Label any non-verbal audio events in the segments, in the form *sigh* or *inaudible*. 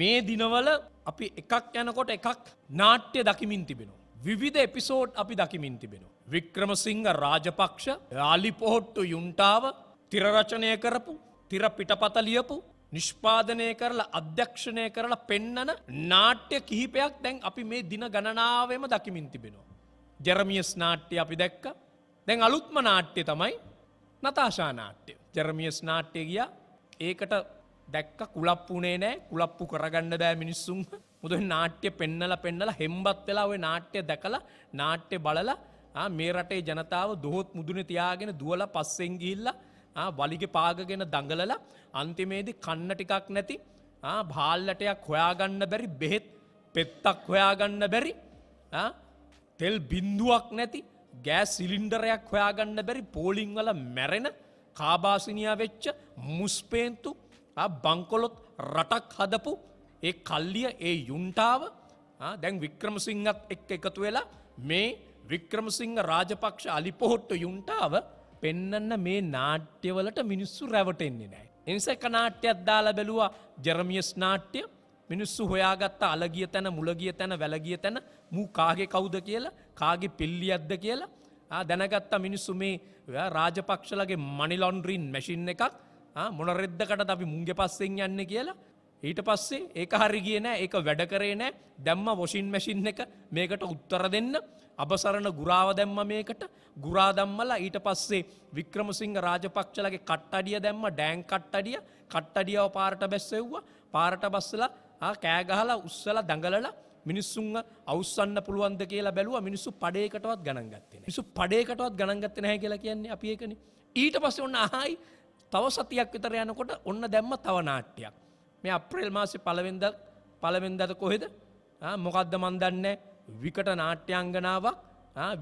මේ දිනවල අපි එකක් යනකොට එකක් නාට්‍ය දකිමින් තිබෙනවා. විවිධ එපිසෝඩ් අපි දකිමින් තිබෙනවා. වික්‍රමසිංහ රාජපක්ෂ රාලිපොහොට්ටු යුන්ටාව තිරරචනය කරපු තිර පිටපත ලියපු නිෂ්පාදනය කරලා අධ්‍යක්ෂණය කරලා පෙන්නන නාට්‍ය කිහිපයක් දැන් අපි මේ දින ගණනාවම දකිමින් තිබෙනවා. ජෙරමියස් නාට්‍ය අපි දැක්ක දැන් අලුත්ම නාට්‍ය තමයි නතාශා නාට්‍ය ජෙරමියස් නාට්‍ය ගිය ඒකට දැක්ක කුලප්පුනේ නෑ කුලප්පු කරගන්න බෑ මිනිස්සුම් මුද නාට්‍ය පෙන්නල පෙන්නල හෙම්බත් වෙලා ඔය නාට්‍ය දැකලා නාට්‍ය බලලා මේ රටේ ජනතාව දොහොත් මුදුන තියාගෙන දුවල පස්සෙන් ගිහිල්ලා වලිග පාගගෙන දඟලලා අන්තිමේදී කන්න ටිකක් නැති භාල්ලටයක් හොයාගන්න බැරි බෙහෙත් පෙත්තක් හොයාගන්න බැරි තෙල් බින්දුවක් නැති ගෑ සිලින්ඩරයක් හොයාගන්න බැරි පෝලිංවල මැරෙන කාබාසිනියා වෙච්ච මුස්පේන්තු බංකොලොත් රටක් හදපු ඒ කල්ලිය ඒ යුන්ටාව දැන් වික්‍රමසිංහත් එක් එකතු වෙලා මේ වික්‍රමසිංහ රාජපක්ෂ අලිපොහොට්ට යුන්ටාව පෙන්නන්න මේ නාට්‍යවලට මිනිස්සු රැවටෙන්නේ නෑ. එනිසක නාට්‍යයක් දාලා බැලුවා ජරමියස් නාට්‍ය මිනිස්සු හොයාගත්ත අලගිය තැන මුලගිය තැන වැලගිය තැන මූ කාගේ කවුද කියලා කාගේ පිල්ලියද්ද කියලා දැනගත්තා මිනිස්සු මේ රාජපක්ෂලගේ මනිලොන්ඩ්‍රීන් මැසින් එකක් මොනරෙද්දකට අපි මුන්ගේ පස්සෙන් යන්න කියලා ඊට පස්සේ ඒක හරි ගිය නෑ ඒක වැඩ කරේ නෑ දැම්ම වොෂින් මැෂින් එක මේකට උත්තර දෙන්න අබසරණ ගුරාව දැම්ම මේකට ගුරා දැම්මලා ඊට පස්සේ වික්‍රමසිංහ රාජපක්ෂලගේ කට්ටඩිය දැම්ම ඩෑන් කට්ටඩිය කට්ටඩියව පාරට බැස්සෙව්වා පාරට බස්සලා ආ කෑ ගහලා උස්සලා දඟලලා මිනිස්සුන්ව අවස්සන්න පුළුවන්ද කියලා බැලුවා මිනිස්සු පඩේකටවත් ගණන් ගත්තේ නෑ. මිනිස්සු පඩේකටවත් ගණන් ගත්තේ නැහැ කියලා කියන්නේ අපි ඒකනේ. ඊට පස්සේ ඔන්න ආයි තව සතියක් විතර යනකොට ඔන්න දැම්ම තව නාට්‍යයක්. මේ අප්‍රේල් මාසෙ පළවෙනිද පළවෙනිදට කොහෙද? මොකද්ද මන් දන්නේ විකට නාට්‍යාංගනාවක්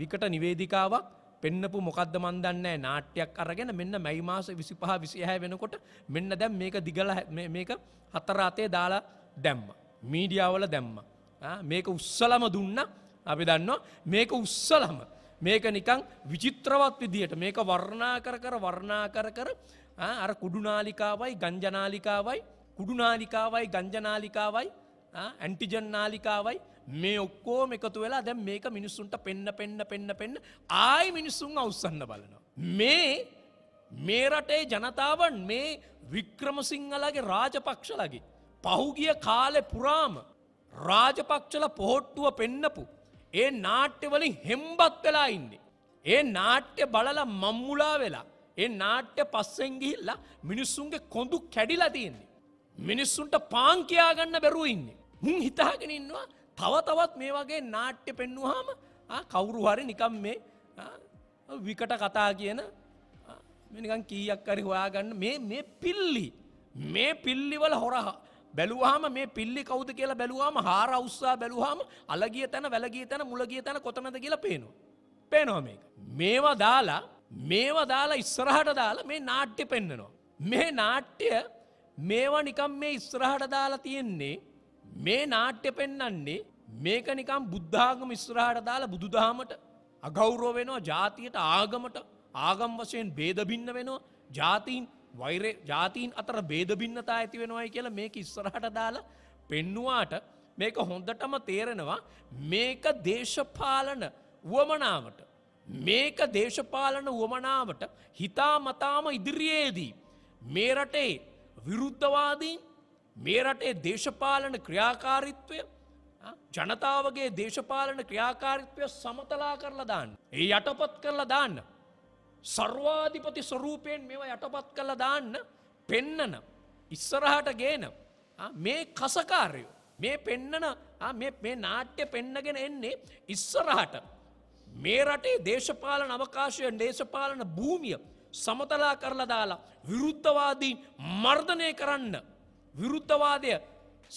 විකට නිවේදිකාවක් පෙන්නපු මොකද්ද මන් දන්නේ නාට්‍යයක් අරගෙන මෙන්න මැයි මාස 25 26 වෙනකොට මෙන්න දැන් මේක දිගලා මේක හතර අතේ දාලා දැම්මා මීඩියාවල දැම්මා මේක උස්සලම දුන්නා අපි දන්නවා මේක උස්සලම මේක නිකන් විචිත්‍රවත් විදියට මේක වර්ණා කර කර වර්ණා කර කර අර කුඩුනාලිකාවයි ගංජනාලිකාවයි කුඩුනාලිකාවයි ගංජනාලිකාවයි ඇන්ටිජන් නාලිකාවයි මේ ඔක්කෝම එකතු වෙලා දැම් මේක මිනිස්සුන්ට පෙන්න පෙන්න පෙන්න පෙන්න ආයි මිනිස්සුන් අවස්සන්න බලනවා. මේ මේ රටේ ජනතාවන් මේ වික්‍රමසිංහලගේ රාජපක්ෂලගේ. පහුගිය කාලෙ පුරාම රාජපක්ෂල පොහොට්ටුව පෙන්නපු. ඒ නාට්‍යවලින් හෙම්බත් වෙලා ඉන්නේ. ඒ නාට්‍ය බලල මම්මුලා වෙලා ඒ නාට්‍ය පස්සෙන් ගිහිල්ලා මිනිස්සුන්ගේ කොඳු කැඩිලා තියෙන්නේ. මිනිස්සුන්ට පාන් කියාගන්න බැරුව ඉන්නේ. මුන් හිතාගෙන ඉන්නවා තව තවත් මේ වගේ නාට්‍ය පෙන්වුවාම කවුරු හරි නිකම් මේ විකට කතා කියන නිකන් කීයක් හරි හොයාගන්න මේ මේ පිල්ලි මේ පිල්ලිවල හොරහා බැලුවාම මේ පිල්ලි කවුද කියලා බැලුවාම හාර උස්සා බැලුවාම අලගිය තැන වැලගිය තැන මුලගිය තැන කොතනද කියලා පේනවා. පේනවා මේක. මේවා දාලා මේව දාලා ඉස්සරහට දාලා මේ නාට්‍ය පෙන්න්නනවා. මේ නාට්‍ය මේවා නිකම් මේ ඉස්සරහට දාලා තියෙන්නේ මේ නාට්‍ය පෙන්නන්නේ මේක නිකම් බුද්ධාගම ඉස්සරහට දාලා බුදුදහමට අගෞරෝ වෙනවා ජාතියට ආගමට ආගම් වශයෙන් බේදබින්න වෙනවා ජාතිීන් වෛර ජාතීන් අතර බේදබින්නතා ඇති වෙනවායි කියලා මේක ඉස්සරහට දාලා පෙන්නුවාට මේක හොඳටම තේරෙනවා මේක දේශපාලන වුවමනාවට මේක දේශපාලන වුවමනාවට හිතා මතාම ඉදිරියේදී. මේ රටේ විරුද්ධවාදීන් මේ රටේ දේශපාලන ක්‍රියාකාරිත්වය ජනතාවගේ දේශපාලන ක්‍රියාකාරිත්වය සමතලා කරලා දාන්න. ඒ යටපත් කරලා දාන්න. සර්වාධිපති ස්වරූපයෙන් මෙව යටපත් කරලා දාන්න පෙන්නන ඉස්සරහට ගේන මේ කසකාරයෝ මේ පෙන්නන මේ නාට්‍ය පෙන්නගෙන එන්නේ ඉස්සරහට මේ රටේ දේශපාලන අවකාශය දේශපාලන භූමිය සමතලා කරලා දාලා විරුද්ධවාදීන් මර්ධනය කරන්න විරුද්ධවාදය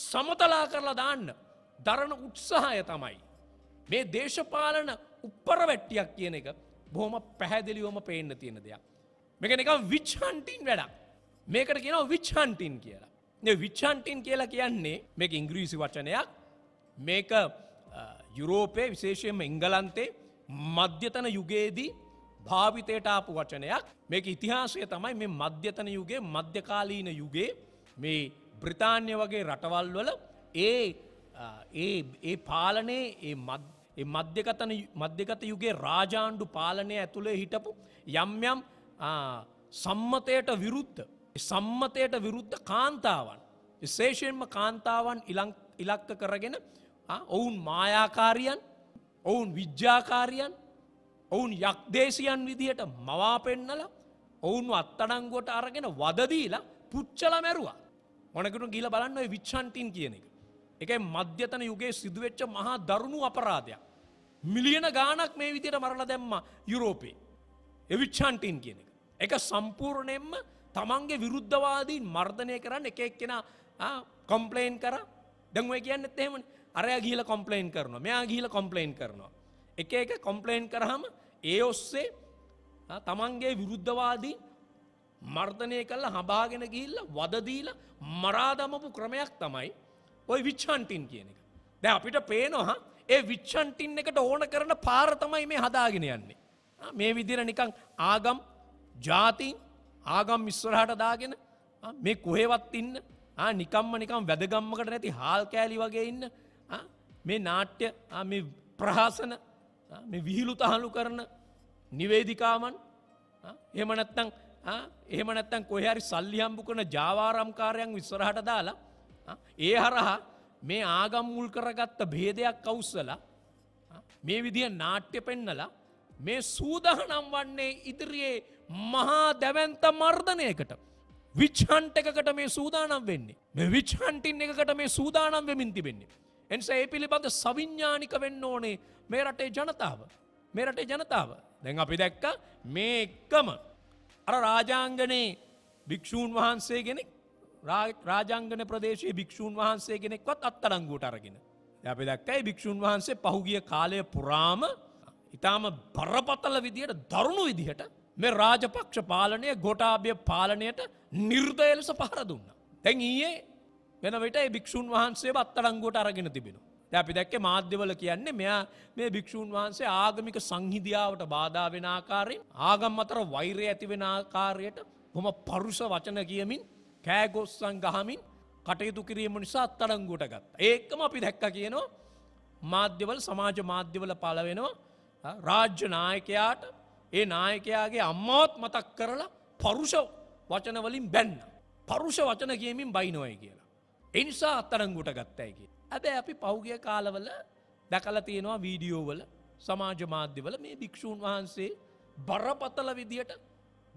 සමතලා කරලා දාන්න දරණ උත්සාහය තමයි. මේ දේශපාලන උපරවැට්ටියක් කියන එක බොහොම පැහැදිලිවම පේන්න තියෙන දෙයක්. මේක නිකම් විච්හන්ටින් වැඩක් මේකට කියනව විච්හන්ටින් කියලා. විච්හන්ටින් කියලා කියන්නේ මේ ඉංග්‍රීසි වචනයක් මේක යුරෝපය විශේෂයෙන්ම ඉංගලන්තේ මධ්‍යතන යුගයේදී භාවිතයට ආපු වචනයක් මේක ඉතිහාසය තමයි මේ මධ්‍යතන යුගේ මධ්‍යකාලීන යුගේ මේ බ්‍රිතාන්‍ය වගේ රටවල් වල ඒ ඒ පාලනයේ ඒ මධ්‍යකතන මධ්‍යගත යුගේ රාජාණ්ඩු පාලනය ඇතුළේ හිටපු යම් යම් සම්මතයට විරුද්ධ සම්මතයට විරුද්ධ කාන්තාවන් ශේෂයෙන්ම කාන්තාවන් ඉලක්ක කරගෙන ඔවුන් මායාකාරියන් ඔවුන් විද්‍යාකාරයන් ඔවුන් යක්දේශයන් විදිහට මවා පෙන්නල ඔවුන් අත්තඩංගුවට අරගෙන වදදීලා පුච්චල මැරවා මොනකට ගිල බලන්න විච්චන්ටින් කියන එක. එක මධ්‍යතන යුගේ සිදුවෙච්ච මහා දරුණු අපරාධයක්. මිලියන ගානක් මේ විදියට මරල දැම්ම යුරෝපේ. එවිච්චන්ටින් කියන එක. එක සම්පූර්ණයෙන්ම තමන්ගේ විරුද්ධවාදීන් මර්ධනය කරන්න එක එක්කෙන කම්පලේන් කර දැන්ුව කියන්න එතෙමනි අරය ගිහිල කොම්පලයින් කරනවා මෙයා ගිහිල කොම්පලයින් කරනවා. එක එක කොම්පලයින් කරහම ඒ ඔස්සේ තමන්ගේ විරුද්ධවාදී මර්ධනය කල්ල හබාගෙන ගිල්ල වදදීල මරාදමපු ක්‍රමයක් තමයි ඔය විච්චන්ටින් කියන එක. දැ අපිට පේනවා ඒ විච්චන්ටින් එකට ඕන කරන පාර තමයි මේ හදාගෙන යන්නේ. මේ විදිර නිකං ආගම් ජාතින් ආගම් මිස්සරහට දාගෙන මේ කොහෙවත් ඉන්න නිකම්ම නිකම් වැදගම්මකට නැති හාල් කෑලි වගේ ඉන්න මේ නාට්‍ය ප්‍රහාසන විහිලු තහලු කරන නිවේදිකාමන් එමනැත්තං එහමනැත්තන් කොහරි සල්ලියම්බු කරන ජාවාරම්කාරයන් විස්සරහට දාලා ඒ හරහා මේ ආගම් මුල් කරගත්ත භේදයක් කවුස්සලා මේ විදිහ නාට්‍ය පෙන්නලා මේ සූදහනම් වන්නේ ඉදිරියේ මහා දැවන්ත මර්ධනයකට විච්හන්ට එකකට මේ සූදානම් වෙන්නේ මේ විච්හන්ටින් එකකට මේ සූදානම් වෙමින් තිබෙන්නේ එනිසා ඒ පිළිබඳ සවිඤ්ඥානික වෙන්න ඕනේ මේ රටේ ජනතාව. මේ රටේ ජනතාව. දැන් අපි දැක්ක මේ එක්කම. අර රාජාංගනයේ භික්‍ෂූන් වහන්සේ කෙනෙක් රාජංගන ප්‍රදේශයේ භික්‍ෂූන් වහන්සේ කෙනෙක්වත් අත්තරංගුවට අරගෙන. අපි දැක්කයි භික්‍ෂූන් වහන්සේ පහුගිය කාලය පුරාම ඉතාම බරපතල විදියට දරුණු විදිහට මේ රාජපක්ෂ පාලනය ගොටාභ්‍ය පාලනයට නිර්දය ලෙස පහර දුන්න. තැන් ඊයේ වෙනවිට භික්‍ෂූන් වහන්සේ අත්තරංගුවට අරගෙන තිබෙන. අපි දැක්ක මාධ්‍යවල කියන්නේ මෙයා මේ භික්‍ෂූන් වහන්සේ ආගමික සංහිදියාවට බාධා වෙන ආකාරයෙන් ආගම් අතර වෛරය ඇති වෙන ආකාරයට හොම පරුෂ වචන කියමින් කෑගොස්සන් ගහමින් කටයුතු කිරීම නිසා අත්තරංගුවට ගත්. ඒකම අපි දැක්ක කියනවා මාධ්‍යවල සමාජ මාධ්‍යවල පලවෙනවා රාජ්‍ය නායකයාට ඒ නායකයාගේ අම්මාවත් මතක් කරලා පරුෂ වචනවලින් බැන්න. පරුෂ වචන කියමින් බයිනොයි කියලා. එනිසා අත්තරංගුට ගත්තයකි. ඇබැ අපි පෞගිය කාලවල දැකල තියෙනවා වීඩියෝවල සමාජ මාධ්‍යවල මේ භික්‍ෂූන් වහන්සේ බරපතල විදියට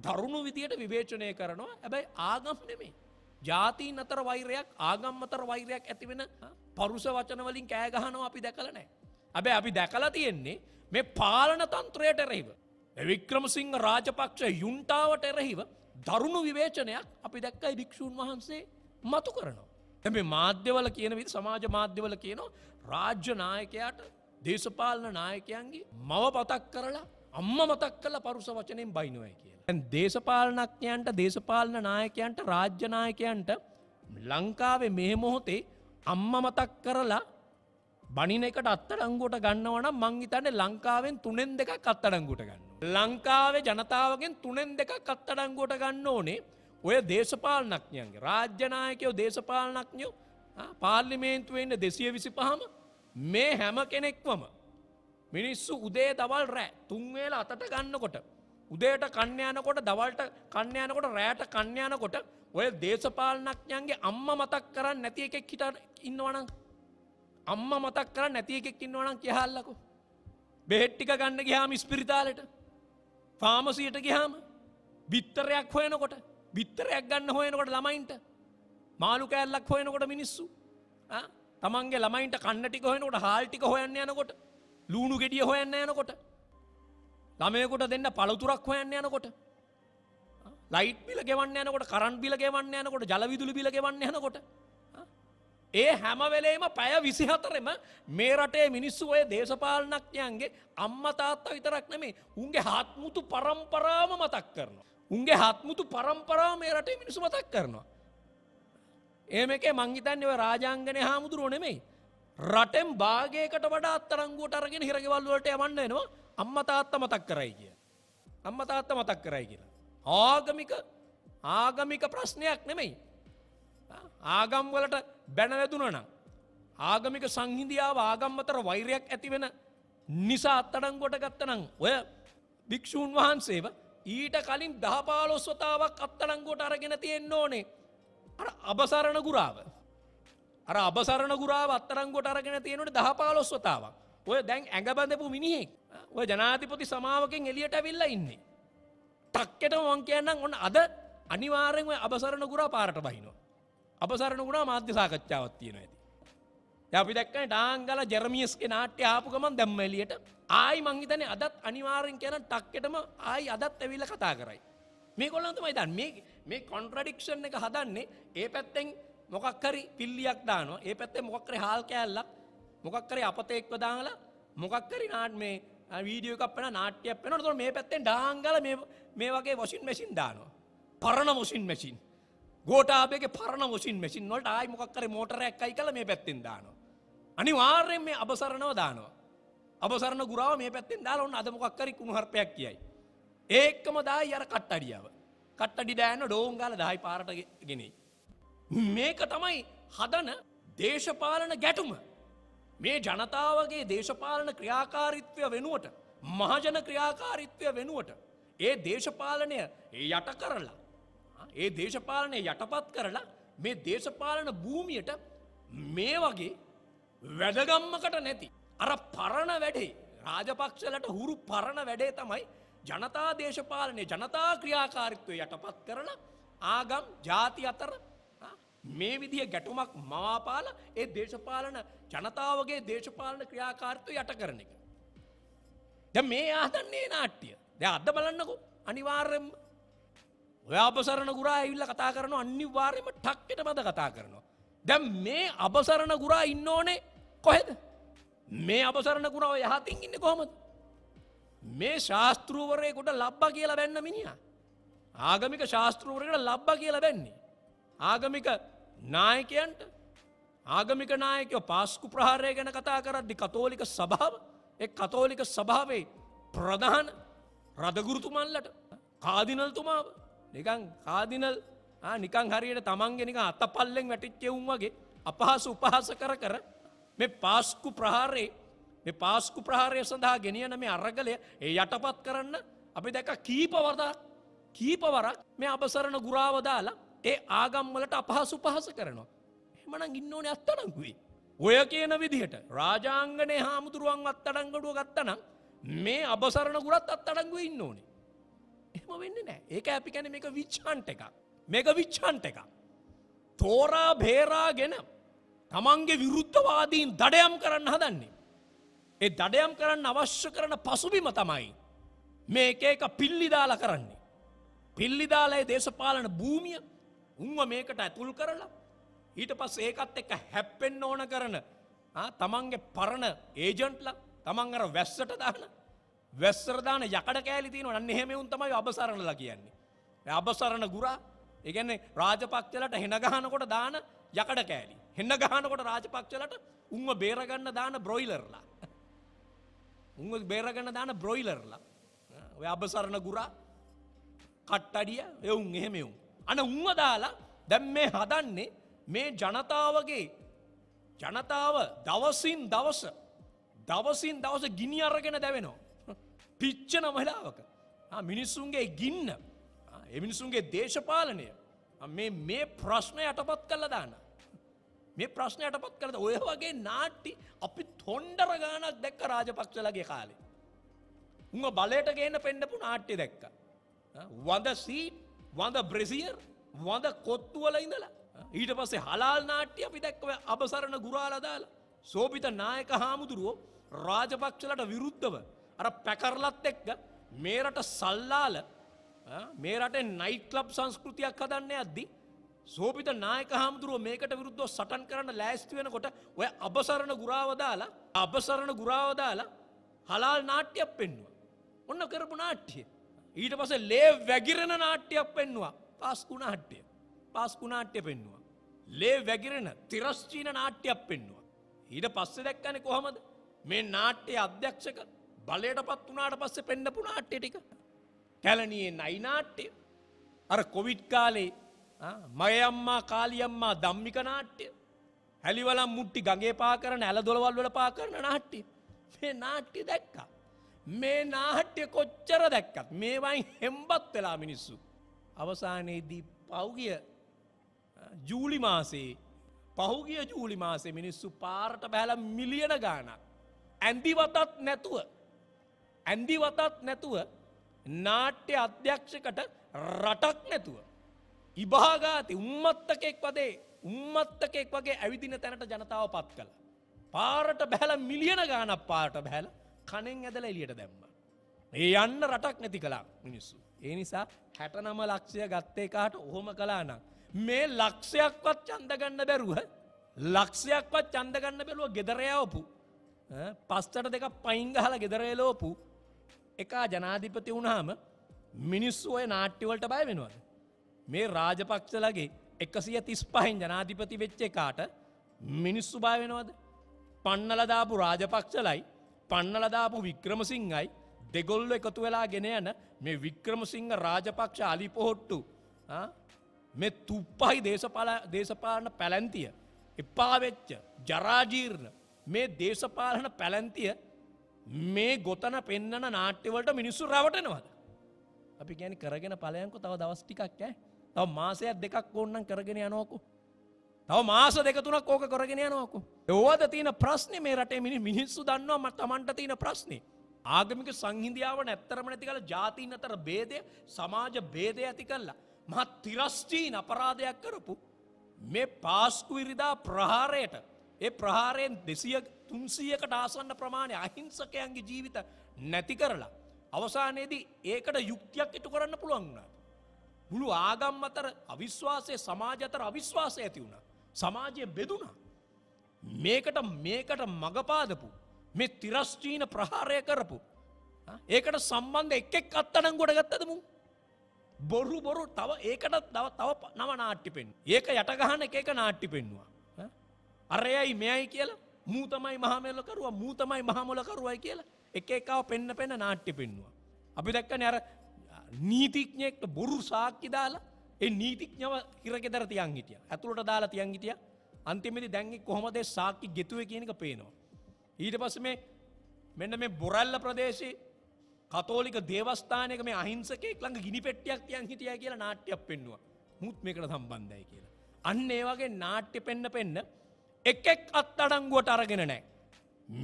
දරුණු විදියට විවේචනය කරනවා ඇබැයි ආගම් නෙමේ. ජාතිීන් අතර වෛරයක් ආගම් අතර වෛරයක් ඇතිවෙන පරුස වචනවලින් කෑගහනවා අපි දැකලනෑ. ඇබැ අපි දැකලා තියෙන්නේ මේ පාලන තන්ත්‍රයට එරෙහිව. වික්‍රමසිංහ රාජපක්ෂ යුන්ටාවට එරෙහිව දරුණු විවේචනයක් අපි දැක්කයි භික්‍ෂූන් වහන්සේ මතු කරනවා. හැබැ මාධ්‍යවල කියන විදි සමාජ මාධ්‍යවල කියනවා රාජ්‍ය නායකයාට දේශපාලන නායකයන්ගේ මව පතක් කරලා අම්ම මතක් කල පරුස වචනයෙන් බයිනුවයි කියලා. දේශපාලනඥයන්ට දේශපාලන නායකයන්ට රාජ්‍යනායකයන්ට ලංකාවේ මේ මොහොතේ අම්ම මතක් කරලා බනින එකට අත්තඩංගුවට ගන්නවනම් මංහිතන්න ලංකාවෙන් තුනෙන් දෙකක් අත්තඩංගුට ගන්න. ලංකාවේ ජනතාවගෙන් තුනෙන් දෙකක් අත්තඩංගුවට ගන්න ඕනේ ඔය දේශපාලනඥයන්ගේ රාජ්‍යනායකයෝ දේශපාලනඥයෝ පාර්ලිමේන්තුවෙන්න දෙසිය විසි පහම මේ හැම කෙනෙක්වම මිනිස්සු උදේ දවල් රෑ තුන්වේල අතට ගන්නකොට. උදේට කණ්‍යයනකොට දවල්ට කණ්‍යයනකොට රෑට කණ්‍යයනකොට ඔය දේශපාලනඥයන්ගේ අම්ම මතක් කරන්න නැති එකෙක් හිට ඉන්නවනම්. අම්ම මතක් කරන්න නැති එකෙක් ඉන්නවනම් කියහල්ලකු. බෙහෙට්ටික ගන්න ගියාම ස්පිරිතාලට ෆාමසියට ගිහාම බිත්තරයක් හොයනකොට බිත්තරයක් ගන්න හොයනකොට ළමයින්ට මාළු කෑල්ලක් හොයනකොට මිනිස්සු තමන්ගේ ළමයින්ට කන්නටික හොයනකොට හාල්ටික හොයන්න යනකොට ලූුණු ගෙඩිය හොයන්න යනකොට ළමයකුට දෙන්න පළතුරක් හොයන්න යනකොට ලයිට් බිල ගෙවන්න යනකොට කරන් බිල ගෙවන්න යනකොට ජලවිදුලි බිල ගෙවන්න යනකොට ඒ හැමවෙලේම පැය විසිහතරම මේ රටේ මිනිස්සු ඔය දේශපාලනඥයන්ගේ අම්ම තාත්තා විතරක් නෙමේ උන්ගේ හත්මුතු පරම්පරාම මතක් කරනවා. උන්ගේ හත්මුතු පරම්පරා මේ රටේ මිනිසු මතක් කරනවා. ඒම එකේ මංහිතන් එව රාජාංගනය හාමුදුරුව නෙමෙයි. රටෙන් භාගයකට වඩා අත්තරංගුවට අරගෙන හිරගෙවල්ලුවට යවන්න එනවා අම්ම තාත්ත මතක් කරයි කිය. අම්ම තාත්ත මතක් කරයි කියලා. ආගමික ආගමික ප්‍රශ්නයක් නෙමෙයි. ආගම් වලට බැනවැදුනනම්. ආගමික සංහිදියාව ආගම්මතර වෛරයක් ඇතිවෙන නිසා අත්තඩංගොට ගත්තනම් ඔය භික්‍ෂූන් වහන්සේව ඊට කලින් දහපාලොස්වතාවක් අත්තලංගොට අරගෙන තියෙන්න්න ඕනේ අ අබසරණ ගුරාව අර අබසරණ ගුරාව අත්තරංගොට අරගෙන තියෙනට දහපාලොස්වතාවක් ඔය දැන් ඇඟබඳපු මිනිහෙක් ඔය ජනාතිපති සමාවකෙන් එලියට ඇවිල්ල ඉන්නේ තක්කට මොන් කියන්නම් ඔන්න අද අනිවාරෙන් අබසරණ ගුරා පාරට බහිනවා අබසරණ ගුණා මාධ්‍ය සාකච්ඡාවත් තියෙන ඇති අපි දැක්කන ඩාංගල ජෙරමියස්ගේ නාට්‍ය ආපු ගමන් දැම්ම එලියට ආයි මංහිතන අදත් අනිවාරෙන් කියන ටක්කටම ආයි අදත් ඇවිල්ල කතා කරයි. මේ කොල්ලන්තමයි දන් මේ කොන්ට්‍රඩික්ෂන් එක හදන්නේ ඒ පැත්තෙන් මොකක්කරි පිල්ලියක් දානවා ඒ පැත්තේ මොකක්කර හාල් කෑල්ලක් මොකක්කරි අපතෙක්ව දාල මොකක්කරි නාට මේ වීඩියෝ එකක් වෙන නාට්‍යයක් වෙනවා ඒතකොට මේ පැත්තෙන් ඩාංගල මේ මේ වගේ වොෂින් මැෂින් දානවා පරණ වොෂින් මැෂින් ගෝඨාභයගේ පරණ වොෂින් මැෂින් වලට ආයි මොකක්කරි මෝටරයක් අයි කළා මේ පැත්තෙන් දානවා අනිවාර්යෙන් මේ අබසරණව දානවා. අබසරණ ගුරාව මේ පැත්තෙන් දාලා ඔන්න අද මොකක් හරි කුණුහරුපයක් කියයි. ඒකම දායි අර කට්ටඩියාව. කට්ටඩි දාන්න ඩෝන් ගාලා 10යි පාරට ගෙනෙයි. මේක තමයි හදන දේශපාලන ගැටුම. මේ ජනතාවගේ දේශපාලන ක්‍රියාකාරීත්වය වෙනුවට මහජන ක්‍රියාකාරීත්වය වෙනුවට ඒ දේශපාලනය යට කරලා ඒ දේශපාලනය යටපත් කරලා මේ දේශපාලන භූමියට මේ වගේ වැඩගම්මකට නැති. අර පරණ වැඩේ රාජපක්ෂලට හුරු පරණ වැඩේ තමයි ජනතා දේශපාලනය ජනතා ක්‍රියාකාරිත්වය යටපත් කරන ආගම් ජාති අතර මේ විදිහ ගැටුමක් මවාපාල ඒ දේශපාලන ජනතාවගේ දේශපාලන ක්‍රියාකාරිත්ව යට කරන එක. ද මේ ආදන්නේ නාට්‍ය ද අද බලන්නකු අනිවාර්යෙන්ම ඔය අපසරණ ගුරා ඇවිල්ල කතා කරන අනිවාර්යම ටක්කට බද කතා කරනවා. දැම් මේ අපසරණ ගුරා ඉන්න ඕනේ කොහෙද මේ අබසරණ කුණාව යහතින් ඉන්න කොහොමද මේ ශාස්තෘවරයකුට ලබ්බා කියලා බැන්න මිනිිය ආගමික ශාස්තෘවරකට ලබ්බා කියලා බැන්නේ ආගමික නායකයන්ට ආගමික නායකෝ පාස්කු ප්‍රහාරය ගැන කතා කරද්දි කතෝලික සභාව එක් කතෝලික සභාවේ ප්‍රධාන රදගුරුතුමල්ලට කාදිනල්තුමාව නිකං කාදිනල් නිකං හරියට තමන්ගෙනක අත පල්ලෙන් වැටිච්චෙවුම් වගේ අපහස උපහස කර කර මේ පාස්කු ප්‍රහාරයේ මේ පාස්කු ප්‍රහාරය සඳහා ගෙනියන මේ අරගලය ඒ යටපත් කරන්න අපි දැක කීපවදා කීපවරක් මේ අබසරණ ගුරාවදාලා ඒ ආගම්වලට අපහසු පහස කරනවා. එමනං ඉන්න ඕනේ අත්තඩංගුවේ. ඔය කියන විදිහට රාජාංගනය හාමුදුරුවන් අත්තඩංගඩුව ගත්තනම් මේ අබසරණ ගුරත් අත්තඩංගුව ඉන්න ඕනේ. එහම වෙන්න නෑ ඒක අපි කැන මේක විච්චාන්ට එකක් මේක විච්චාන්ට එකක්. තෝරා බේරාගෙන තමන්ගේ විරුද්ධවාදීන් දඩයම් කරන්න හදන්නේ. ඒ දඩයම් කරන්න අවශ්‍ය කරන පසුබිම තමයි. මේක එක පිල්ලිදාල කරන්නේ. පිල්ලිදාලයේ දේශපාලන භූමිය උන්ව මේකට ඇතුල් කරලා ඊට පස් ඒකත් එක්ක හැප්පෙන් ඕන කරන තමන්ගේ පරණ ඒජන්ට්ල තමන් අර වැස්සට දාන වැස්සරදාන යකඩ කෑලි තියෙන අන්න එහෙමවුන් තමයි අබසරණලා කියන්නේ. අබසරණ ගුරා ඒගැන්නේ රාජපක්ෂලට හෙනගහනකොට දාන යකඩ කෑලි. හෙන්න ගහනකොට රාජපක්ෂලට උන්ව බේරගන්න දාන බ්‍රොයිලර්ලා. උන්ව බේරගන්න දාන බ්‍රොයිලර්ලා. ඔය අබසරණ ගුරා කට්ටඩිය එවුන් එහෙමවුම්. අන උන්ව දාලා දැම් මේ හදන්නේ මේ ජනතාවගේ ජනතාව දවසින් දවස දවසින් දවස ගිනි අරගෙන දැවෙනවා. පිච්චන වෙලාවක මිනිස්සුන්ගේ ගින්න එමිනිසුන්ගේ දේශපාලනය මේ මේ ප්‍රශ්න යටපත් කල්ල දාන්න. මේ ප්‍රශ්නයට පත් කරද ඔය වගේ නාට්ටි අපි තොන්ඩර ගානක් දැක්ක රාජපක්ෂලගේ කාලේ. උඟ බලයට ගේන්න පෙන්ඩපු නාට්‍ය දැක්ක. වඳ සීට් වඳ බ්‍රෙසිියර් වඳ කොත්තුවල ඉඳලා. ඊට පස්සේ හලාල් නාට්‍ය අපි දැක්කව අබසරණ ගුරාලදාලා. සෝපිත නායක හාමුදුරුවෝ රාජපක්ෂලට විරුද්ධව. අර පැකරලත් එක්ක මේරට සල්ලාල මේරට නයිට් ලබ් සංස්කෘතියක් හදන්න ඇද්දී සෝපිත නායක හාමුදුරුව මේකට විරුද්ධව සටන් කරන්න ලෑස්ති වෙනකොට ඔය අබසරණ ගුරාවදාලා අබසරණ ගුරාවදාලා හලාල් නාට්‍යයක් පෙන්නවා. ඔන්න කරපු නාට්‍යය. ඊට පසේ ලේ වැගිරෙන නාට්‍යයක් පෙන්නවා පාස්කු නාට්‍යය. පාස්කු නාට්‍ය පෙන්නවා. ලේ වැගිරෙන තිරස්චීන නාට්‍යයක් පෙන්නවා. ඊට පස්සෙ දැක්කන කොහොමද මේ නාට්‍ය අධ්‍යක්ෂක බලයට පත් වනාට පස්සේ පෙන්ඩපු නාට්‍ය ටික. කැලනියේ නයිනාට්‍යය අර කොවිට් කාලේ මගේ අම්මා කාලියම්මා දම්මික නාට්‍ය හැලිවලම් මුට්ටි ගගේ පා කරන ඇල දොළවල් වල පා කරන නාට්‍ය මේ නාට්‍ය දැක්කා. මේ නාට්‍ය කොච්චර දැක්කත් මේවයින් හෙම්බත් වෙලා මිනිස්සු. අවසානයේදී පෞගිය ජූලි මාසේ පහුගිය ජූලි මාසේ මිනිස්සු පාරට බැහල මිලියන ගානක්. ඇන්දිවතත් නැතුව. ඇන්දිවතත් නැතුව නාට්‍ය අධ්‍යක්ෂකට රටක් නැතුව. ඉභාගාති උම්මත්තකෙක් වදේ උම්මත්තකෙක් වගේ ඇවිදින තැනට ජනතාව පත් කළ. පාරට බැහල මිලියන ගානක් පාට බැහල කනෙන් ඇදල එලියට දැම්ම. ඒ යන්න රටක් නැති කලා මිනිස්සු. ඒ නිසා හැටනම ලක්ෂය ගත්තේ කාට ඔහොම කලා නම්. මේ ලක්ෂයක්වත් චන්දගන්න බැරුව ලක්ෂයක්වත් චන්දගන්න බැලුව ගෙදරයවපු. පස්තට දෙක පයිංගහල ගෙදරයලෝපු එකා ජනාධිපති වුණාම මිනිස්සු ඔය නාට්‍යවලට බය වෙනවාද. මේ රාජපක්ෂලගේ එකසිය තිස්පහින් ජනාධිපති වෙච්චේ කාට මිනිස්සු බය වෙනවද. පන්නලදාපු රාජපක්ෂලයි පන්නලදාපු වික්‍රමසිංහයි දෙගොල්ල එකතු වෙලා ගෙන යන මේ වික්‍රමසිංහ රාජපක්ෂ අලිපොහොට්ටු මේ තුප්පයි දේශපාලන පැලැන්තිය එපාවෙච්ච ජරාජීර්ණ මේ දේශපාලන පැලැන්තිය මේ ගොතන පෙන්නන නාට්‍යවලට මිනිස්සු රවටනවද. අපි ගැන කරගෙන පලයන්කො තව දවස්ටිකක් ඇෑ තව මාසයක් දෙකක් ඕන්නම් කරගෙන යනෝකෝ. තව මාස දෙක තුනක් ඕක කරගෙන යනෝකෝ. ඒවද තියෙන ප්‍රශ්නේ මේ රටේ මිනිස්සු දන්නවා මට Tamanට තියෙන ප්‍රශ්නේ. ආගමික සංහිඳියාව නැත්තරම නැති කරලා ජාතීන් අතර ભેදය, සමාජ ભેදය ඇති කළා. මහා තිරස්චීන අපරාධයක් කරපු මේ පාස්කු ඉරිදා ප්‍රහාරයට ඒ ප්‍රහාරයෙන් 200 300කට ආසන්න ප්‍රමාණය අහිංසකයන්ගේ ජීවිත නැති කරලා අවසානයේදී ඒකට යුක්තියක් ඉටු කරන්න පුළුවන් වුණා. මුළු ආගම් අතර අවිශ්වාසය සමාජ අතර අවිශ්වාසය ඇති වුණ. සමාජය බෙදුණා. මේකට මේකට මගපාදපු මේ තිරස්්චීන ප්‍රහාරය කරපු. ඒකට සම්බන්ධ එකෙක් අත්තනම් ගොඩ ගත්තදමු. බොරු බොරු තව ඒකටත් දව තව නව නාට්ටි පෙන්. ඒක යටගහන එක නාට්ටි පෙන්වා. අරයයි මෙයයි කියලා මූතමයි මහමල්ලකරුව මූතමයි මහමොලකරුවයි කියලා එක එකව පෙන්න පෙන නාට්ටි පෙන්වා. අපි දැක්කන අර නීතිඥෙක්ට බොරු සාක්්‍ය දාලා එ නීතිඥව හිරකෙදර තියන් හිටිය ඇතුළට දාලා තියන් හිටිය අන්තිමෙදි දැන්ගේ කොහොමද සාක්කි ගෙතුව කියනක පේනවා. ඊට පස මේ මෙන්න මේ බොරල්ල ප්‍රදේශයේ කතෝලික දේවස්ථානයක මේ අහිංසකෙක් ළඟ ගිනි පෙට්ටියක් තියන් හිටිය කියලා නාට්‍යයක් පෙන්නවා මුත් මේකට සම්බන්ධයි කියලා. අන්න ඒ වගේ නාට්‍ය පෙන්න පෙන්න එකෙක් අත් අඩංගුවට අරගෙන නෑ.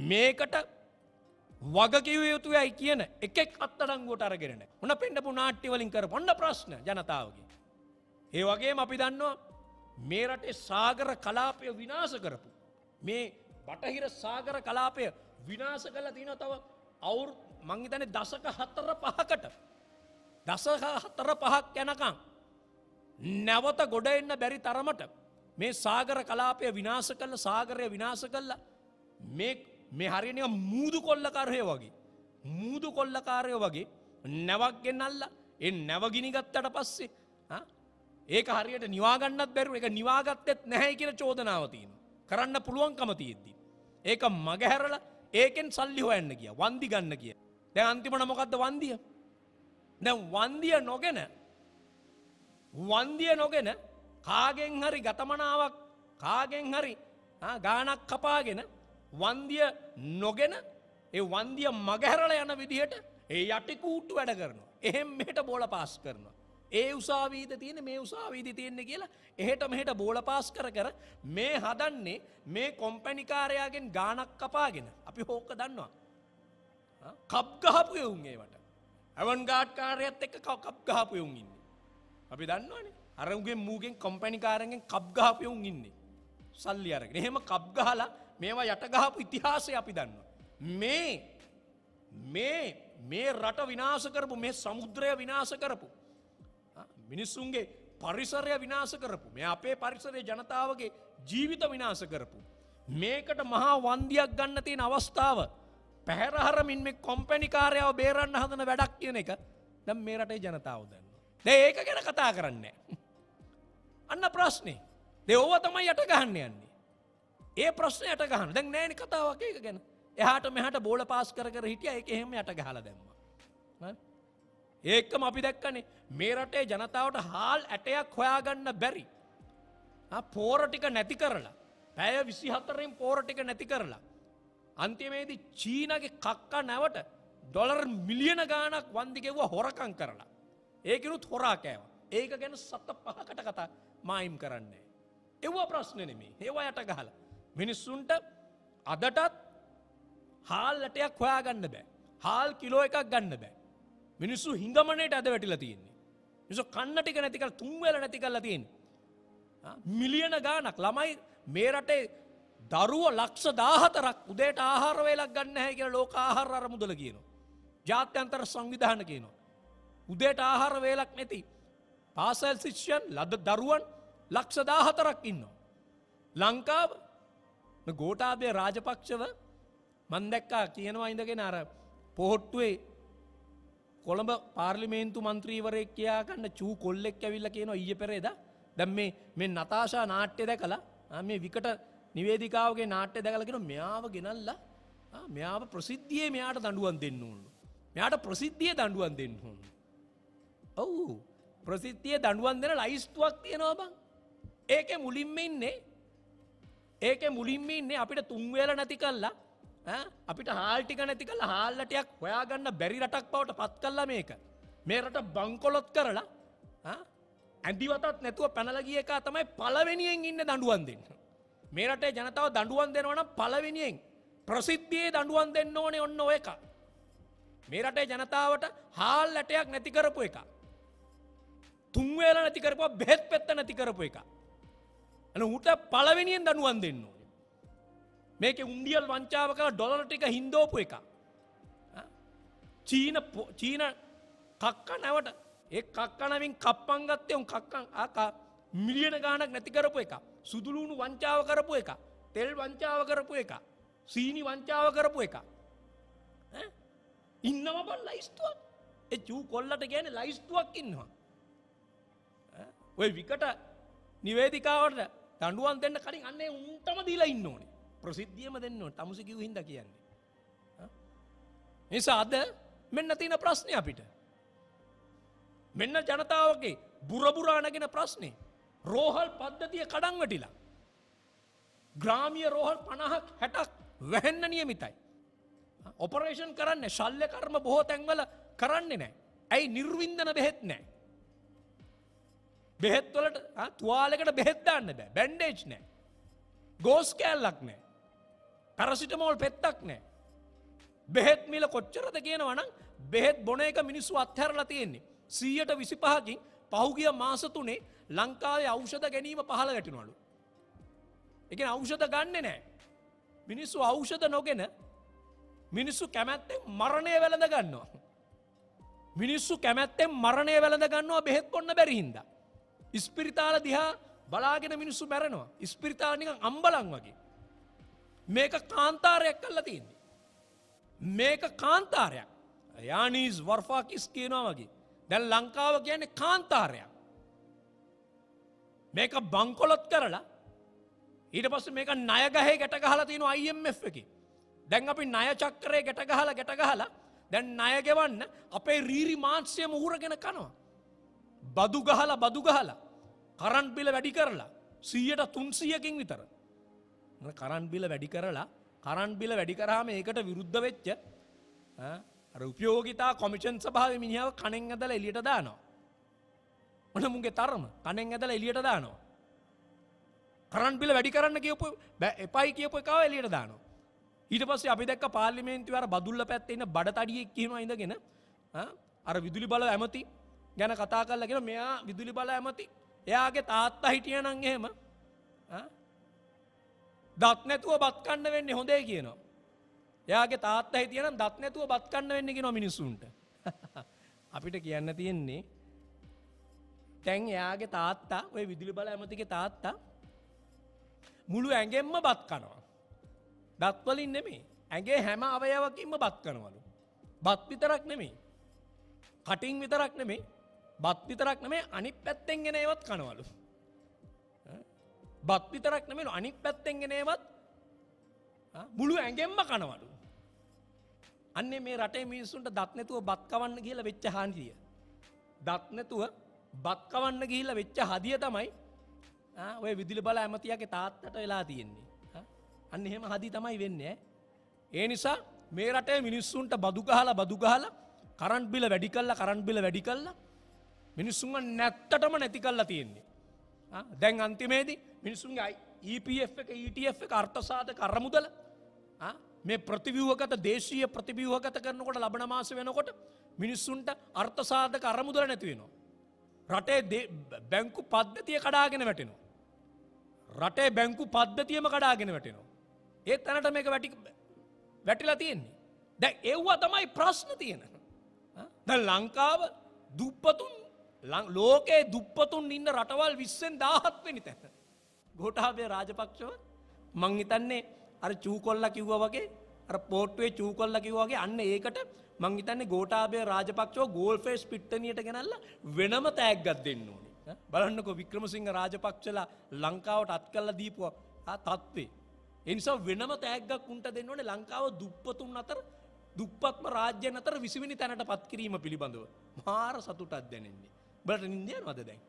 මේකට වගකිව යුතුයයි කියන එකෙක් අත්තඩංගුවට අරගෙන හොන පෙන්ඩපු නාට්‍යවලින් කර පොන්න ප්‍රශ්න ජනතාවගේ. ඒ වගේම අපි දන්නවා මේ රටේ සාගර කලාපය විනාස කරපු. මේ බටහිර සාගර කලාපය විනාස කල තින තව අවුර් මංහිතන දසක හත්තර පහකට. දසහ හතර පහක් යැනකං. නැවත ගොඩ එන්න බැරි තරමට මේ සාගර කලාපය විනාස කල්ල සාගරය විනාස කල්ල මේ මේ හරියට මූදු කොල්ලකාරය වගේ. මූදු කොල්ලකාරය වගේ නැවක් ගෙන්නල්ලා ඒ නැව ගිනි ගත්තට පස්සේ ඒක හරියට නිවා ගන්නත් බැරුව ඒක නිවාගත්තෙත් නැහැ කියලා චෝදනාව තියෙනවා. කරන්න පුළුවන්කම තියෙද්දි. ඒක මගහැරලා ඒකෙන් සල්ලි හොයන්න ගියා. වන්දි ගන්න ගියා. දැන් අන්තිමට මොකද්ද වන්දිය? දැන් වන්දිය නොගෙන වන්දිය නොගෙන කාගෙන් හරි ගතමනාවක් කාගෙන් හරි ගානක් කපාගෙන වන්දිය නොගෙන ඒ වන්දිය මගහැරල යන විදිහට ඒ යටි කූට්ටු වැඩ කරනවා. එහෙම මෙහට බෝල පාස් කරනවා. ඒ උසාවීද තියෙන මේ උසාවීදි තියෙන්නේ කියලා එහෙට මෙහෙට බෝල පාස් කර කර මේ හදන්නේ මේ කොම්පැනිකාරයාගෙන් ගානක් කපාගෙන අපි හෝක දන්නවා. කප්ගහපු එවුන් ඒවට. ඇවන් ගාට්කාරයත් එක්ක කප්ගහපු එවුන් ඉන්න. අපි දන්නවනේ අරගේ මූගෙන් කොම්පැනිකාරගෙන් කප්ගහපයවුන් ඉන්නේ. සල්ලි අරගෙන එහෙම කප්ගහලා මේවා යටගහපු ඉතිහාසය අපි දන්න. මේ මේ මේ රට විනාශ කරපු මේ සමුද්‍රය විනාශ කරපු. මිනිස්සුන්ගේ පරිසරය විනාශ කරපු මේ අපේ පරිසරය ජනතාවගේ ජීවිත විනාශ කරපු. මේකට මහා වන්දියක් ගන්න තියෙන අවස්ථාව පැහැරහරමින් මේ කොම්පැනිකාරයාව බේරන්න හදන වැඩක් කියන එක දැම් මේ රටේ ජනතාව දන්න. දැ ඒක ගැන කතා කරන්න. අන්න ප්‍රශ්නේ දෙ ඕව තමයි යට ගහන්න යන්නේ. ඒ ප්‍රශ්නයට ගහන දැන් නෑන කතාවක් එක ගැන එහට මෙහට බෝල පාස් කර හිටිය එක එහෙම යට ගහල දැම්ම ඒකම අපි දැක්කනේ මේ රටේ ජනතාවට හාල් ඇටයක් හොයාගන්න බැරි පෝරටික නැති කරලා පැය විසිහතරෙන් පෝරටික නැති කරලා අන්තිමේදී චීනගේ කක්කා නැවට ඩොලර් මිලියන ගානක් වන්දිගෙව්වා හොරකං කරලා ඒකනුත් හොරා කෑව ඒක ගැන සත්ත පහකට කතා මයිම් කරන්නේ එව්වා ප්‍රශ්න නෙමේ ඒවා යට ගහලා මිනිස්සුන්ට අදටත් හාල්ලටයක් හොයාගන්න බෑ හාල් කිලෝ එකක් ගන්න බෑ මිනිස්සු හිඟමනයට අද වැටිලා තියෙන්නේ මිනිස්සු කන්න ටික නැති කරලා තුන් වෙලා නැති කරලා තියෙන්නේ මිලියන ගාණක් ළමයි මේ රටේ දරුව ලක්ෂ 14ක් උදේට ආහාර වේලක් ගන්න නැහැ කියලා ලෝක ආහාර අරමුදල කියනවා ජාත්‍යන්තර සංවිධාන කියනවා උදේට ආහාර වේලක් නැති පාසල් ශිෂ්‍යයන් ලද දරුවන් ලක්ෂ 14ක් ඉන්නවා ලංකාව ගෝටාභය රාජපක්ෂව මන්දැක්කා කියනවා ඉඳගෙන අර පොහොට්ටුවේ කොළඹ පාර්ලිමේන්තු මන්ත්‍රීවරය කියයාගන්න චූ කොල්ලෙක් ඇවිල්ල කියනවා ඊය පෙරේද දැම් මේ මෙ නතාශා නාට්‍ය දැකලා මේ විකට නිවේදිකාවගේ නාට්‍ය දැකලගෙන මෙයාව ගෙනල්ලා මෙයාව ප්‍රසිද්ධියේ මෙයාට දඩුවන් දෙන්න ඕන්නු. මෙයාට ප්‍රසිද්ධිය දඩුවන් දෙන්න හොන්. ඔවු ප්‍රසිද්ධිය දඩුවන් දෙන ලයිස්තුවක් තියෙනවා බං ඒක මුලින්ම ඉන්නේ ඒක මුලින්ම ඉන්නේ අපිට තුන්වේල නැති කල්ලා අපිට හාල්ටික නැති කළ හාල්ලටයක් හොයාගන්න බැරි රටක් බවට පත් කල්ලා මේක. මේ රට බංකොලොත් කරලා ඇඩිවතත් නැතුව පැනලගිය එක තමයි පලවෙනියෙන් ඉන්න දඩුවන් දෙන්න. මේ රටේ ජනතාව දඩුවන් දෙනවන පලවෙනියෙන් ප්‍රසිද්ධියේ දඩුවන් දෙන්න ඕනේ ඔන්න ඔය එක. මේ රටේ ජනතාවට හාල් ලැටයක් නැතිකරපු එක. තුන්වේල නැතිකරපු බෙත් පෙත්ත නැතිකරපු එකක්. ඇන ඌට පලවෙනියෙන් දනුවන් දෙන්න ඕනේ. මේක උන්දියල් වංචාව කළ ඩොලට එක හින්දෝපු එක. චීන චීන කක්ක නැවට ඒ කක්කනවින් කප්පංගත්තය උන් කක්කන් ආකා මිලියන ගානක් නැතිකරපු එක. සුදුලූුණු වංචාව කරපු එක. තෙල් වංචාව කරපු එක. සීනි වංචාව කරපු එක. ඉන්නම බල් ලයිස්තුවක් එ චූ කොල්ලට ගැන ලයිස්තුවක් ඉන්නවා. ඔය විකට නිවේදිකාවට දඩුවන් දෙන්න කලින් අන්නේ උන්ටම දීලා ඉන්න ඕනේ ප්‍රසිද්ධියම දෙන්න තමුසි කිව් හිද කියන්නේ නිසා අද මෙන්න තියෙන ප්‍රශ්නය අපිට මෙන්න ජනතාවගේ බුරබුරාණගෙන ප්‍රශ්නේ රෝහල් පද්ධතිය කඩංගටිලා ග්‍රාමිය රෝහල් පණහක් හැටක් වැහෙන්න නියමිතයි ඔපරේෂන් කරන්න ශල්්‍ය කර්ම බොහෝ තැන්වල කරන්නේ නෑ ඇයි නිර්වින්දන බෙහෙත් නෑ බෙහෙත්වලට තුවාලකට බෙහෙත්දාන්න බෑ බැන්්ඩේජ් නෑ. ගෝස් කෑල්ලක් නෑ. පැරසිටමෝල් පෙත්තක් නෑ. බෙහෙත් මිල කොච්චරද කියනවනම් බෙහෙත් බොන එක මිනිස්සු අත්හැරලා තියෙන්නේ. සීයට විසි පහකින් පහුගිය මාසතුනේ ලංකාවේ අෞෂධ ගැනීම පහළ ගැටිනවලු. එක අෞෂධ ගන්න නෑ. මිනිස්සු අෞෂධ නොගෙන මිනිස්සු කැමැත්තෙන් මරණය වැළඳ ගන්නවා. මිනිස්සු කැමැත්තෙන් මරණය වැළඳ ගන්නවා බෙහෙත් කොන්න බැරිහින්දා. ඉස්පිරිතාල දිහා බලාගෙන මිනිස්සු මැරෙනවා ඉස්පිරිතානික අම්බලන් වගේ. මේක කාන්තාරයක් කල්ලා තියන්නේ. මේක කාන්තාරයක් යානීස් වර්ෆාකිස් කියනවා වගේ දැන් ලංකාව කියන්නේ කාන්තාරයක්. මේක බංකොලොත් කරලා ඊට පස්ස මේක නයගහේ ගැට ගහලා තියෙන අයිF එක දැන් අපි නය චක්කරේ ගැට ගහලා ගැට ගහලා දැන් නය ගෙවන්න අපේ රීරි මාංශය මුහුරගෙන කනවා බදු ගහලා බදු ගහලා කරන් බිල වැඩි කරලා සීයට තුන්සියකින් විතර කරන් බිල වැඩි කරලා කරන් බිල වැඩි කරාම ඒකට විරුද්ධ වෙච්ච රුපයෝගිතා කොමිෂන් සභාව මිනිාව කණෙන් ඇදල එලියට දානවා. ඔන මුගේ තරම කණෙන් ඇදල එලියට දානවා. කරන් බිල වැඩි කරන්න කියපු එපයි කියපු එකව එලියට දානවා. ඊට පස්සේ අපි දැක්ක පාර්ලිමේන්තුවේ අර බදුල්ල පැත්තේ ඉන්න බඩතඩියෙක් කියනවා ඉඳගෙන අර විදුලි බල ඇමති ගැන කතා කරලගෙන මෙයා විදුලි බල ඇමති එයාගේ තාත්තා හිටිය නං එහෙම දත් නැතුව බත්කන්න වෙන්නේ හොඳේ කියනවා. එයාගේ තාත්තා හිටියනම් දත් නැතුව බත්කන්න වෙන්නේ කියනවා මිනිස්සුන්ට. *laughs* අපිට කියන්න තියෙන්නේ තැන් එයාගේ තාත්තා ඔය විදුලි බල ඇමතිගේ තාත්තා මුළු ඇගෙම්ම බත් කනවා. දත්වලින් නෙමේ ඇගේ හැම අවයවකින්ම බත් කනවලු. බත් විතරක් නෙමේ. කටින් විතරක් නෙමේ බත් විතරක් නෙමේ අනිත් පැත්තෙන් ගෙන ඒවත් කනවලු. බත් විතරක් නෙමෙයි අනිත් පැත්තෙන් ගෙන ඒවත් මුළු ඇඟෙම්ම කනවලු. අන්නේ මේ රටේ මිනිස්සුන්ට දත් නැතුව බත් කවන්න කියලා වෙච්ච හානිය. දත් නැතුව බත් කවන්න ගිහිල්ලා වෙච්ච හදිය තමයි ඔය විදුලි බල ඇමතියගේ තාත්තට වෙලා තියෙන්නේ. අන්න එහෙම හදි තමයි වෙන්නේ. ඒ නිසා මේ රටේ මිනිස්සුන්ට බදු ගහලා බදු ගහලා කරන්ට් බිල වැඩි කළා කරන්ට් බිල වැඩි කළා මිනිස්සුන්ව නැත්තටම නැති කල්ලා තියෙන්නේ. දැන් අන්තිමේදී මිනිසුන්ගේ EPF එක ETF එක අර්ථසාධ කරමුදල මේ ප්‍රතිව්‍යූහගත දේශීය ප්‍රතිව්‍යූහගත කරනකොට ලබන මාස වෙනකොට මිනිස්සුන්ට අර්ථසාධක අරමුදල නැති වෙනවා. රටේ බැංකු පද්ධතිය කඩාගෙන වැටෙනවා. රටේ බැංකු පද්ධතියම කඩාගෙන වැටෙනවා. ඒ තැනට මේක වැටි වැටිලා තියෙන්නේ. දැන් ඒව්වා තමයි ප්‍රශ්න තියෙන. දැන් ලංකාව දුප්පතුන් ලං ලෝකයේ දුප්පතුන් ඉන්න රටවල් විස්සෙන් දාහත්වෙනි තැන. ගොටාබේ රාජපක්ෂව මංහිතන්නේ අර චූකොල්ල කිව්ව වගේ අර පෝට්ටුවේ චූකොල්ල කිව්වගේ අන්න ඒකට මංහිතන්නේ ගෝටාබේ රාජපක්ෂෝ ගෝල්ෆේස් පිට්ටනියට ගැනල්ල වෙනම තෑග්ගත් දෙන්න ඕනේ බලන්නක වික්‍රමසිංහ රාජපක්ෂලා ලංකාවට අත් කල්ල දීපුව තත්වේ. එනිසා වෙනම තෑග්ගක් උන්ට දෙන්න ඕනේ ලංකාව දුප්පතුන් අතර දුප්පත්ම රාජ්‍ය අතර විසිවිනි තැනට පත්කිරීම පිළිබඳව. මාර සතුටත් දැනෙන්නේ. බලට නින්දයනවද දැන්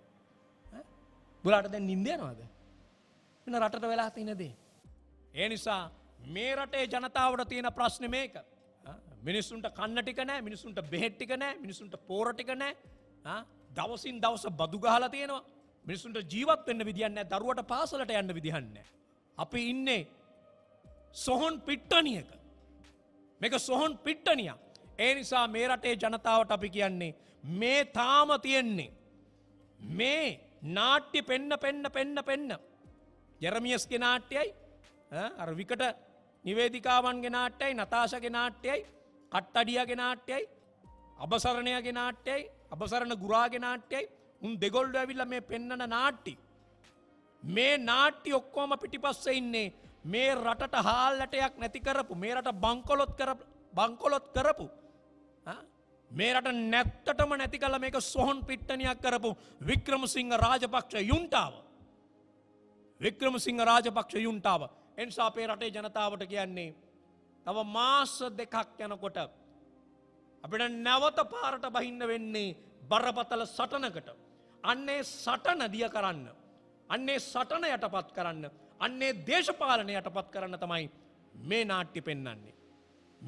බලාට දැන් නින්දයනවද මෙන්න රටට වෙලා තිනදේ. ඒ නිසා මේ රටේ ජනතාවට තියෙන ප්‍රශ්න මේක මිනිස්සුන්ට කන්නටික නෑ මිනිසුන්ට බෙහෙට්ටික නෑ මිනිසුන්ට පෝරටික නෑ දවසින් දවස බදුගහලා තියෙනවා මිනිසුන්ට ජීවත් වෙන්න විදින්න දරුවට පාසලට යන්න විදිහන්න. අපි ඉන්නේ සොහොන් පිට්ටනියක මේක සොහොන් පිට්ටනිය ඒ නිසා මේ රටේ ජනතාවට අපි කියන්නේ මේ තාම තියෙන්නේ. මේ නාට්‍ය පෙන්න පෙන්න පෙන්න පෙන්න. ජෙරමියස්ගේ නාට්‍යයි අර විකට නිවේදිකාවන්ගේ නාට්‍යයි නතාශගේ නාට්‍යයි කට්ටඩියගේ නාට්‍යයි අබසරණයගේ නාට්‍යයි අබසරණ ගුරාගේ නාට්‍යයි උන් දෙගොල්ඩ ඇවිල්ල මේ පෙන්නන නාට්ටි. මේ නාට්ටි ඔක්කෝම පිටිපස්ස ඉන්නේ මේ රටට හාල්ලටයක් නැති කරපු මේ රට බංකොලොත් බංකොලොත් කරපු මේ රට නැත්තටම නැති කළ මේක සොහොන් පිට්ටනයක් කරපු වික්‍රමසිංහ රාජපක්ෂ යුන්ටාව. වික්‍රමසිංහ රාජපක්ෂ යුන්ටාව. එනිසා අපේ රටේ ජනතාවට කියන්නේ. තව මාස දෙකක් යනකොට. අපිට නැවත පාරට බහින්න වෙන්නේ බරපතල සටනකට. අන්නේ සටන දිය කරන්න. අන්නේ සටන යටපත් කරන්න. අන්නේ දේශපාලනය යටපත් කරන්න තමයි මේ නාට්‍ය පෙන්නන්නේ.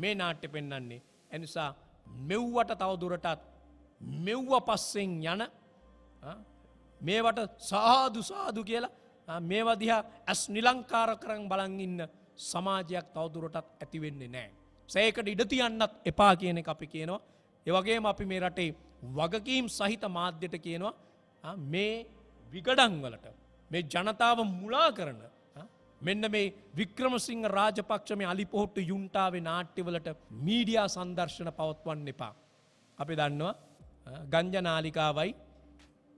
මේ නාට්‍ය පෙන්නන්නේ. එනිසා මෙව්වට තවදුරටත් මෙව්ව පස්සෙන් යන මේවට සාදු සාදු කියලා මේවදිහ ඇස් නිලංකාර කරං බලන් ඉන්න සමාජයක් තවදුරටත් ඇතිවෙන්නේ නෑ. සේකට ඉඩතියන්නත් එපා කියන එක අපි කියනවා. ඒවගේම අපි මේ රටේ වගකීම් සහිත මාධ්‍යයට කියනවා මේ විගඩංවලට මේ ජනතාව මුලා කරන මෙන්න මේ වික්‍රමසිංහ රාජපක්ෂ මේ අලිපොහොට්ට යුන්ටාවේ නාට්‍යවලට මීඩියා සංදර්ශන පවත්වන්න එපා. අපි දන්නවා ගංජනාලිකාවයි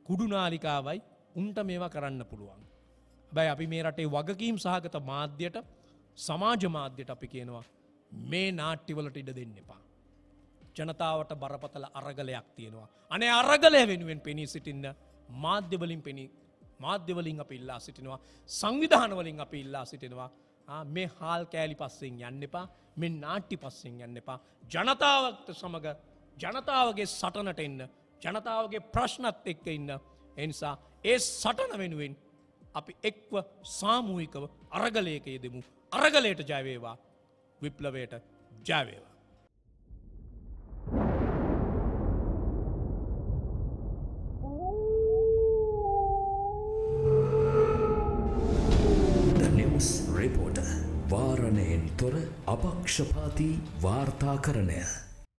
කුඩුනාලිකාවයි උන්ට මේවා කරන්න පුළුවන්. බැයි අපි මේ රටේ වගකීම් සහගත මාධ්‍යයට සමාජ මාධ්‍යයට අපි කියනවා මේ නාට්‍යවලට ඉඩ දෙන්න එපා. ජනතාවට බරපතල අරගලයක් තියෙනවා. අනේ අරගලය වෙනුවෙන් පෙනී සිටින්න මාධ්‍යවලින් පෙනී මාධ්‍යවලින් අප ඉල්ලා සිටිනවා සංවිධානවලින් අප ඉල්ලා සිටිනවා මේ හාල් කෑලි පස්සෙන් යන්න එපා මෙ නාට්ටි පස්සෙන් යන්න එපා ජනතාවක්ත සමඟ ජනතාවගේ සටනට එන්න ජනතාවගේ ප්‍රශ්නත් එක්ක ඉන්න එනිසා ඒ සටන වෙනුවෙන් අපි එක්ව සාමූහිකව අරගලයකය දෙමු අරගලයට ජයවේවා විප්ලවයට ජයවේවා අපක්ෂපාති වාර්තාකරණය